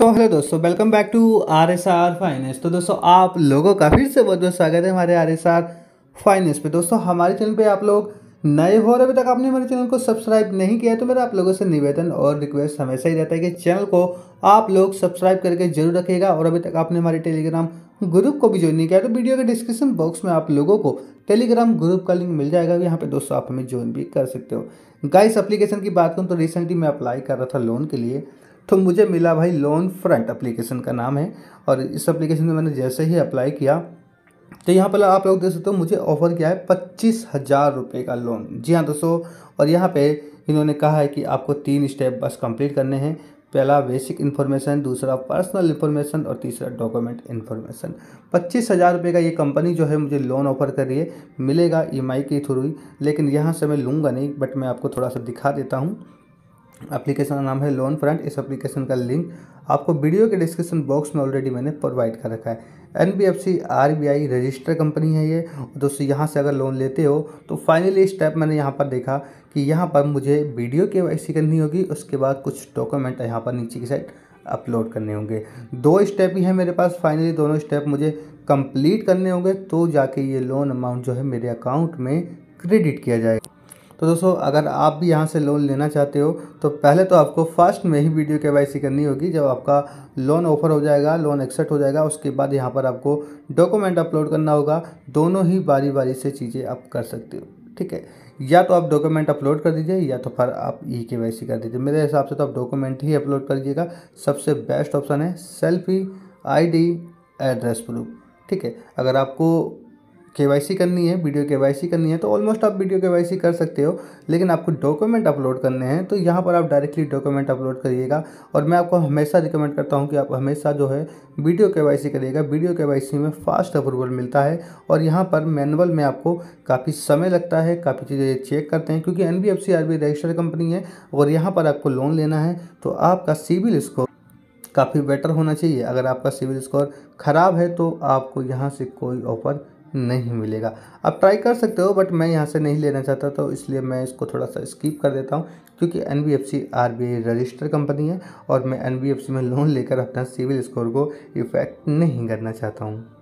सो hello दोस्तों welcome back to R S R finance तो दोस्तों आप लोगों का फिर से बहुत बहुत स्वागत है हमारे आर एस आर फाइनेंस पे दोस्तों हमारे चैनल पे आप लोग नए हो और अभी तक आपने हमारे चैनल को सब्सक्राइब नहीं किया तो मेरा आप लोगों से निवेदन और रिक्वेस्ट हमेशा ही रहता है कि चैनल को आप लोग सब्सक्राइब करके जरूर रखिएगा और अभी तक आपने हमारे टेलीग्राम ग्रुप को भी ज्वाइन नहीं किया तो वीडियो के डिस्क्रिप्शन बॉक्स में आप लोगों को टेलीग्राम ग्रुप का लिंक मिल जाएगा यहाँ पे दोस्तों आप हमें ज्वाइन भी कर सकते हो गाइस एप्लीकेशन की बात करूँ तो रिसेंटली मैं अप्लाई कर रहा था लोन के लिए तो मुझे मिला भाई लोन फ्रंट एप्लीकेशन का नाम है और इस एप्लीकेशन में मैंने जैसे ही अप्लाई किया तो यहाँ पर आप लोग देख सकते हो मुझे ऑफ़र किया है पच्चीस हज़ार रुपये का लोन जी हाँ दोस्तों और यहाँ पे इन्होंने कहा है कि आपको तीन स्टेप बस कंप्लीट करने हैं पहला बेसिक इन्फॉर्मेशन दूसरा पर्सनल इन्फॉर्मेशन और तीसरा डॉक्यूमेंट इन्फॉर्मेशन पच्चीस हज़ार रुपये का ये कंपनी जो है मुझे लोन ऑफर कर रही है मिलेगा ई e के थ्रू ही लेकिन यहाँ से मैं लूँगा नहीं बट मैं आपको थोड़ा सा दिखा देता हूँ एप्लीकेशन का नाम है लोन फ्रंट इस एप्लीकेशन का लिंक आपको वीडियो के डिस्क्रिप्शन बॉक्स में ऑलरेडी मैंने प्रोवाइड कर रखा है N B F C R B I register company है ये दोस्तों यहाँ से अगर लोन लेते हो तो फाइनली स्टेप मैंने यहाँ पर देखा कि यहाँ पर मुझे वीडियो के वाई सी करनी होगी उसके बाद कुछ डॉक्यूमेंट यहाँ पर नीचे की साइड अपलोड करने होंगे दो स्टेप ही हैं मेरे पास फाइनली दोनों स्टेप मुझे कंप्लीट करने होंगे तो जाके ये लोन अमाउंट जो है मेरे अकाउंट में क्रेडिट किया जाएगा तो दोस्तों अगर आप भी यहाँ से लोन लेना चाहते हो तो पहले तो आपको फर्स्ट में ही वीडियो के करनी होगी जब आपका लोन ऑफर हो जाएगा लोन एक्सेप्ट हो जाएगा उसके बाद यहाँ पर आपको डॉक्यूमेंट अपलोड करना होगा दोनों ही बारी बारी से चीज़ें आप कर सकते हो ठीक है या तो आप डॉक्यूमेंट अपलोड कर दीजिए या तो फिर आप ई के वाई सी कर दीजिए मेरे हिसाब से तो आप डॉक्यूमेंट ही अपलोड कर दीजिएगा सबसे बेस्ट ऑप्शन है सेल्फी आईडी एड्रेस प्रूफ ठीक है अगर आपको के करनी है वीडियो के करनी है तो ऑलमोस्ट आप वीडियो के कर सकते हो लेकिन आपको डॉक्यूमेंट अपलोड करने हैं तो यहाँ पर आप डायरेक्टली डॉक्यूमेंट अपलोड करिएगा और मैं आपको हमेशा रिकमेंड करता हूँ कि आप हमेशा जो है वीडियो के करिएगा वीडियो के में फास्ट अप्रूवल मिलता है और यहाँ पर मैनुअल में आपको काफ़ी समय लगता है काफ़ी चीज़ें चेक करते हैं क्योंकि एन बी रजिस्टर्ड कंपनी है और यहाँ पर आपको लोन लेना है तो आपका सिविल स्कोर काफ़ी बेटर होना चाहिए अगर आपका सिविल स्कोर ख़राब है तो आपको यहाँ से कोई ऑफर नहीं मिलेगा आप ट्राई कर सकते हो बट मैं यहाँ से नहीं लेना चाहता तो इसलिए मैं इसको थोड़ा सा स्किप कर देता हूँ क्योंकि N B F C R B I register company है और मैं एन बी एफ सी में लोन लेकर अपना सिविल स्कोर को इफेक्ट नहीं करना चाहता हूँ